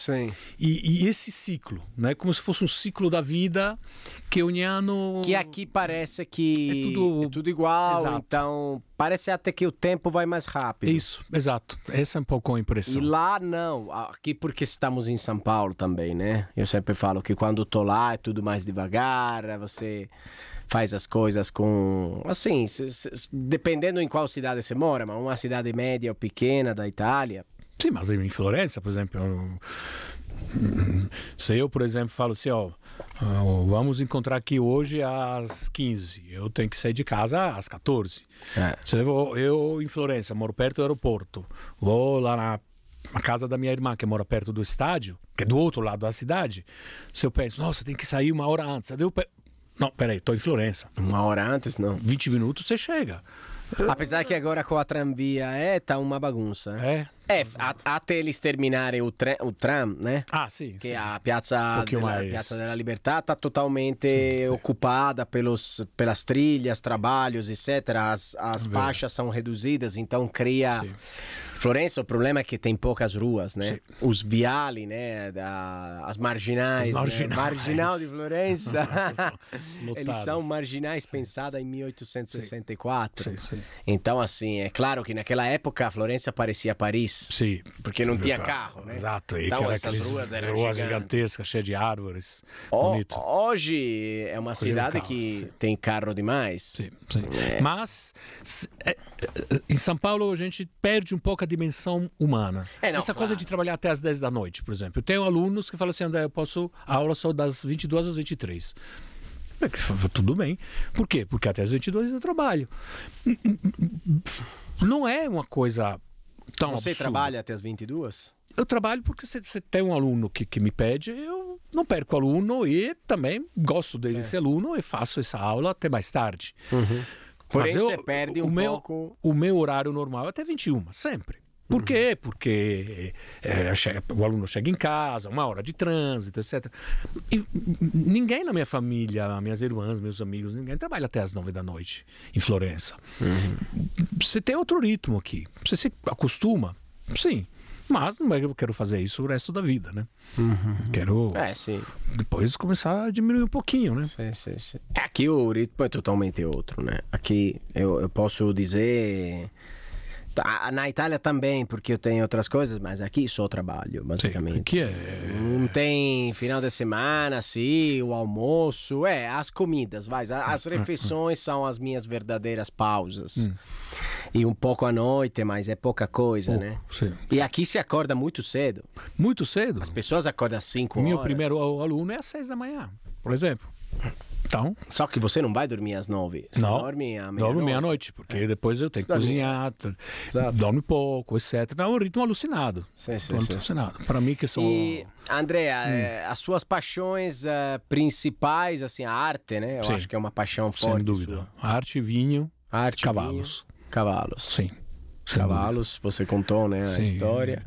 e, e, esse ciclo, né? Como se fosse um ciclo da vida que uniano que aqui parece que é tudo, é tudo igual, exato. então parece até que o tempo vai mais rápido. Isso, exato. Essa é um pouco a impressão. E lá não, aqui porque estamos em São Paulo também, né? Eu sempre falo que quando tô lá é tudo mais devagar, é você faz as coisas com. Assim, dependendo em qual cidade você mora, mas uma cidade média ou pequena da Itália. Sim, mas em Florença, por exemplo. Eu... Se eu, por exemplo, falo assim, ó, vamos encontrar aqui hoje às 15, eu tenho que sair de casa às 14. É. Se eu, vou, eu, em Florença, moro perto do aeroporto, vou lá na casa da minha irmã, que mora perto do estádio, que é do outro lado da cidade, se eu penso, nossa, tem que sair uma hora antes, eu não, peraí, tô em Florença. Uma hora antes, não. 20 minutos você chega. Apesar que agora com a tramvia é, tá uma bagunça. É? É, a, até eles terminarem o, tram, o tram, né? Ah, sim. Che a piazza, um della, piazza della Libertà tá totalmente sim, sim. ocupada pelos, pelas trilhas, trabalhos, etc. As, as faixas são reduzidas, então cria... Sim Florença, o problema é que tem poucas ruas, né? Sim. Os viali, né? Da, as marginais. Né? marginais. Né? Marginal de Florença. (laughs) Eles são marginais pensada em 1864. Sim, sim, então, assim, é claro que naquela época Florença parecia Paris. Sim. Porque não tinha carro, né? Exato. E então, essas ruas eram ruas gigantes. gigantescas, cheias de árvores. O, Bonito. Hoje é uma hoje é cidade carro, que tem carro demais. Sim, sim. É. Mas é, em São Paulo a gente perde um pouco a dimensão humana. É, não, Essa claro. coisa de trabalhar até as 10 da noite, por exemplo. Eu tenho alunos que falam assim, André, eu posso a aula só das 22 às 23. É tudo bem. Por quê? Porque até as 22 eu trabalho. Não é uma coisa tão Você absurda. trabalha até as 22? Eu trabalho porque você tem um aluno que, que me pede, eu não perco aluno e também gosto dele ser aluno e faço essa aula até mais tarde. Uhum. Porém, Mas eu, você perde o meu, O meu horário normal é até 21, sempre. Por quê? Porque é, o aluno chega em casa, uma hora de trânsito, etc. E ninguém na minha família, minhas irmãs, meus amigos, ninguém trabalha até as nove da noite em Florença. Uhum. Você tem outro ritmo aqui. Você se acostuma. Sim, mas não é que eu quero fazer isso o resto da vida, né? Uhum. Quero é, depois começar a diminuir um pouquinho, né? Sim, sim, sim. É, aqui o ritmo é totalmente outro, né? Aqui eu, eu posso dizer na Itália também, porque eu tenho outras coisas, mas aqui só trabalho, basicamente. O que é... Não hum, tem final de semana, sim o almoço, é, as comidas, vai. As hum, hum, refeições são as minhas verdadeiras pausas. Hum. E um pouco à noite, mas é pouca coisa, pouco, né? Sim. E aqui se acorda muito cedo. Muito cedo? As pessoas acordam às 5 horas. Meu primeiro aluno é às 6 da manhã, por exemplo. Então, Só que você não vai dormir às nove. Você não, dorme à meia-noite. Dorme meia-noite, porque é. depois eu tenho que cozinhar, Exato. dorme pouco, etc. É um ritmo alucinado. Sim, sim, um sim, alucinado. Para mim que são... E, André, hum. É, as suas paixões uh, principais, assim, a arte, né? Eu sim. acho que é uma paixão forte Sem dúvida. Sua. Arte, vinho, arte, cavalos. Vinho, cavalos. Sim cavalos. Você contou, né, a Sim. história.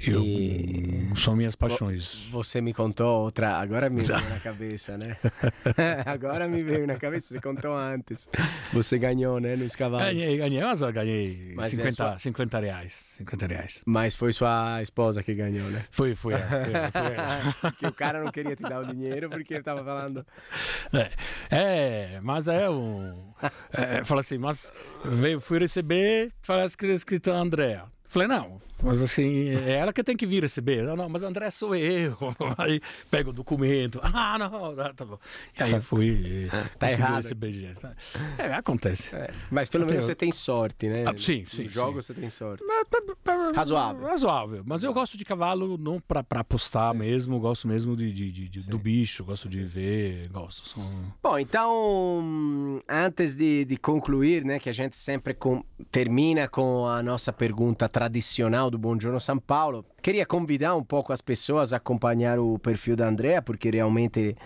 Eu e... são minhas paixões. Você me contou outra, agora me veio na (laughs) cabeça, né? (laughs) agora me veio na cabeça, você contou antes. Você ganhou, né, nos cavalos. Ganhei, ganhei, mas eu ganhei mas 50, é sua... 50 reais, 50 reais. Mas foi sua esposa que ganhou, né? Foi, foi é, (laughs) que o cara não queria te dar o dinheiro porque ele tava falando. É, é mas é um é, é, fala assim, mas veio, fui receber, parece que escrito Andréa. Falei, não, mas assim, é ela que tem que vir receber. Não, não, mas André sou eu. (laughs) Aí pega o documento. Ah, não, ah, tá bom. E aí fui. tá errado. receber tá, É, acontece. É, mas pelo menos eu... você tem sorte, né? Ah, sim, sim. No jogo sim. você tem sorte. razoável. Razoável. Mas eu gosto de cavalo não pra, pra apostar sim, mesmo. Sim. Gosto mesmo de, de, de, de do bicho. Gosto de ver. Gosto. Bom, então, antes de, de concluir, né, que a gente sempre com, termina com a nossa pergunta tradicional canal do Bom Giorno São Paulo. Queria convidar um pouco as pessoas a acompanhar o perfil da Andrea, porque realmente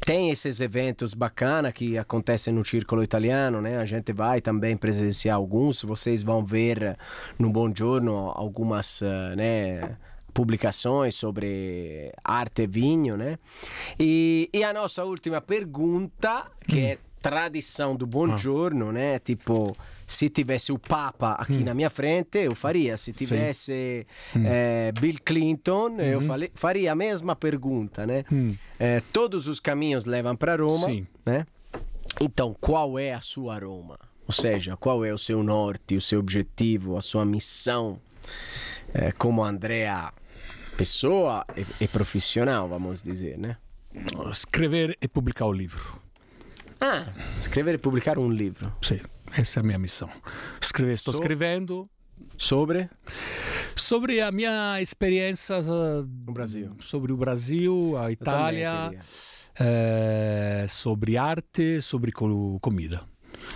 tem esses eventos bacana que acontecem no Círculo Italiano, né? A gente vai também presenciar alguns, vocês vão ver no Bom Giorno algumas, eh, né? publicações sobre arte e vinho, né? E, e a nossa última pergunta, que hum. é tradição do Buongiorno, ah. né? Tipo, se tivesse o Papa aqui hum. na minha frente, eu faria. Se tivesse é, Bill Clinton, eu uhum. faria a mesma pergunta, né? Hum. É, todos os caminhos levam para Roma, Sim. né? Então, qual é a sua Roma? Ou seja, qual é o seu norte, o seu objetivo, a sua missão? Eh, é, como Andrea, pessoa e, e profissional, vamos dizer, né? Escrever e publicar o livro. Ah, escrever e publicar um livro. Sim. Essa é a minha missão. Escrever, estou so... escrevendo. Sobre? Sobre a minha experiência no ah, Brasil. sobre o Brasil, a Itália, é, sobre arte, sobre comida.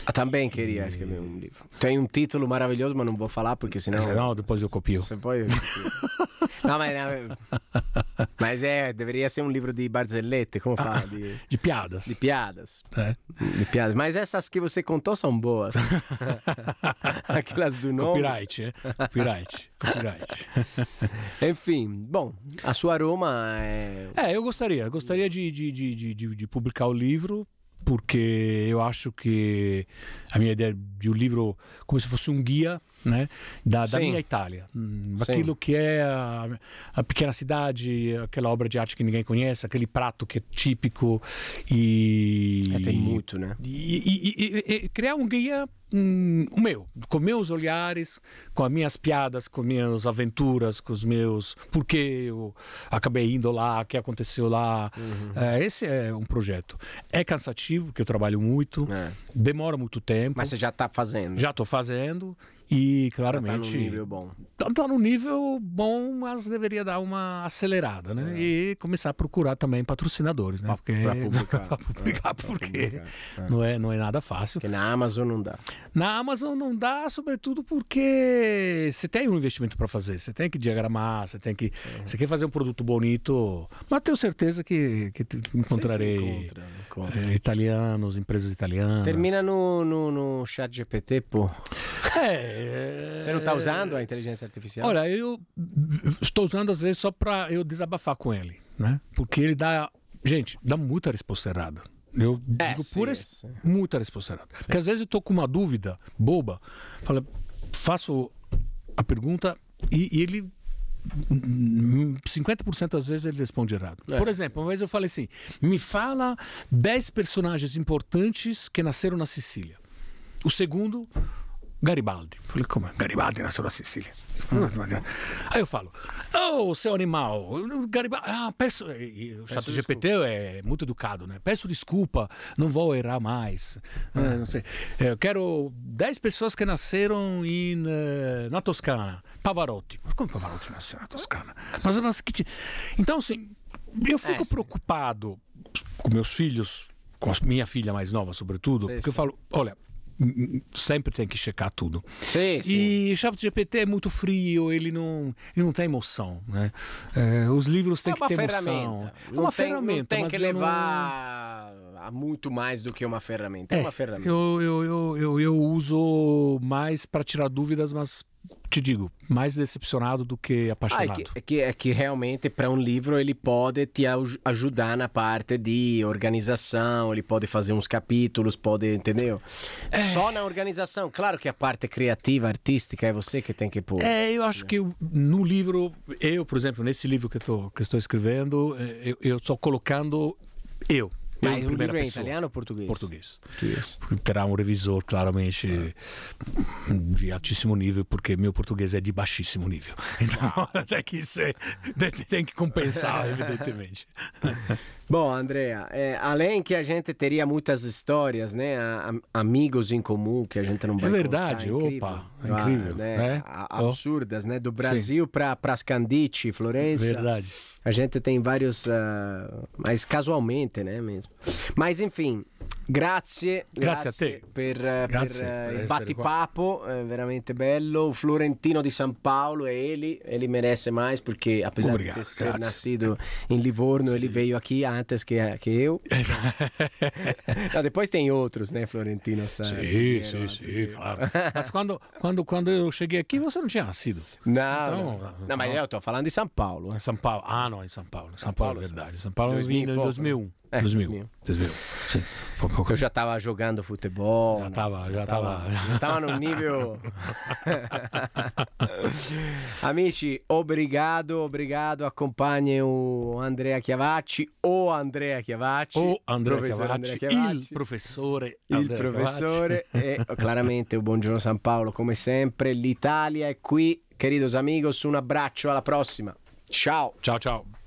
Eu ah, também queria escrever um livro. Tem um título maravilhoso, mas não vou falar porque senão. Não, depois eu copio. Você pode. não, mas, não, mas é, deveria ser um livro de Barzellette, como ah, fala? De, de piadas. De piadas. É. De piadas. Mas essas que você contou são boas. (laughs) Aquelas do nome. Copyright, é? Copyright. Copyright. Enfim, bom, a sua Roma é. É, eu gostaria. Gostaria de, de, de, de, de publicar o livro porque eu acho que a minha ideia de um livro como se fosse um guia né? Da, da minha Itália. Hum, aquilo Sim. que é a, a, pequena cidade, aquela obra de arte que ninguém conhece, aquele prato que é típico e. É, tem muito, né? E, e, e, e criar um guia hum, o meu, com meus olhares, com as minhas piadas, com minhas aventuras, com os meus por que eu acabei indo lá, o que aconteceu lá. Uhum. É, esse é um projeto. É cansativo, porque eu trabalho muito, é. demora muito tempo. Mas você já está fazendo? Já estou fazendo. E claramente. Tá num nível bom. Tá, tá num nível bom, mas deveria dar uma acelerada, né? É. E começar a procurar também patrocinadores, né? porque... pra publicar. (laughs) pra publicar, é, porque publicar. É. Não, é, não é nada fácil. Porque na Amazon não dá. Na Amazon não dá, sobretudo porque você tem um investimento para fazer, você tem que diagramar, você tem que. É. Você quer fazer um produto bonito, mas tenho certeza que, que encontrarei. Se encontra, né? É, italianos, empresas italianas. Termina no, no, no chat GPT, pô. É, (laughs) Você não está é. usando a inteligência artificial? Olha, eu estou usando às vezes só para eu desabafar com ele, né? Porque ele dá, gente, dá muita resposta errada. Eu é, digo sim, pura, é, muita resposta errada. Sim. Porque às vezes eu tô com uma dúvida boba, faço a pergunta e, e ele 50% das vezes ele responde errado. É. Por exemplo, uma vez eu falei assim: me fala 10 personagens importantes que nasceram na Sicília. O segundo Garibaldi. Falei, como? É? Garibaldi nasceu na Sicília. Hum. Aí eu falo, oh, seu animal, Garibaldi. Ah, peço. o chat peço GPT desculpa. é muito educado, né? Peço desculpa, não vou errar mais. É, ah, não sei. Eu quero 10 pessoas que nasceram in, né, na Toscana. Pavarotti. Mas como Pavarotti nasceu na Toscana? Mas, mas que Então, assim, eu é, fico é, preocupado com meus filhos, com a minha filha mais nova, sobretudo, porque sim. eu falo, olha sempre tem que checar tudo. Sim, sim. E GPT é muito frio, ele não, ele não tem emoção. Né? É, os livros têm é que ter emoção. É uma tem, ferramenta. Não tem que levar não... a muito mais do que uma ferramenta. É, é uma ferramenta. Eu, eu, eu, eu, eu uso mais para tirar dúvidas, mas te digo, mais decepcionado do que ah, é apaixonado. Ah, é, que, é, que, realmente para um livro ele pode te ajudar na parte de organização, ele pode fazer uns capítulos, pode, entendeu? É... Só na organização, claro que a parte criativa, artística é você que tem que pôr. É, eu acho né? que eu, no livro, eu, por exemplo, nesse livro que estou que estou escrevendo, é, eu estou colocando eu é Mas um livro italiano ou português? português? Português. Terá um revisor, claramente, de altíssimo nível, porque meu português é de baixíssimo nível. (laughs) Então, (laughs) até que isso é- tem que compensar, evidentemente. Bom, Andrea, é, além que a gente teria muitas histórias, né? A, a, amigos em comum que a gente não é vai É verdade, contar, incrível, é opa, incrível. É ah, né? né? absurdas, né? Do Brasil para Prascandite, Florença. Verdade. A gente tem vários, uh, mas casualmente, né, mesmo. Mas enfim, Grazie, grazie, grazie, a te per, grazie per, eh, per il battipapo, eh, veramente bello. Florentino di San Paolo e Eli, Eli merece mais perché apesar Obrigado, de ter sido nascido em Livorno, Sim. ele veio aqui antes che io. eu. Não, (laughs) esatto. depois tem outros, né, Florentino? Sabe? Sim, sì, eh, sì, claro. (laughs) Mas quando, quando, quando eu cheguei aqui, você non tinha nascido. No, então, não, não, não mas eu estou falando di São Paulo. São Paulo, ah, não, em São Paulo. San Paulo, Paulo, verdade. São Paulo eu vim em 2001. É, 2001. 2001. Sim. Eu já estava jogando futebol. Já estava, já estava. Já estava num nível. Amici, obrigado, obrigado. Acompanhem o Andrea Chiavacci, o Andrea Chiavacci. O Andrea, professor Chiavacci, Andrea Chiavacci. Il professore. Andrea professore. Chiavacci. E chiaramente o Buongiorno San Paolo, come sempre. L'Italia è qui. Queridos amigos, un abbraccio, alla prossima. Ciao. Ciao, ciao.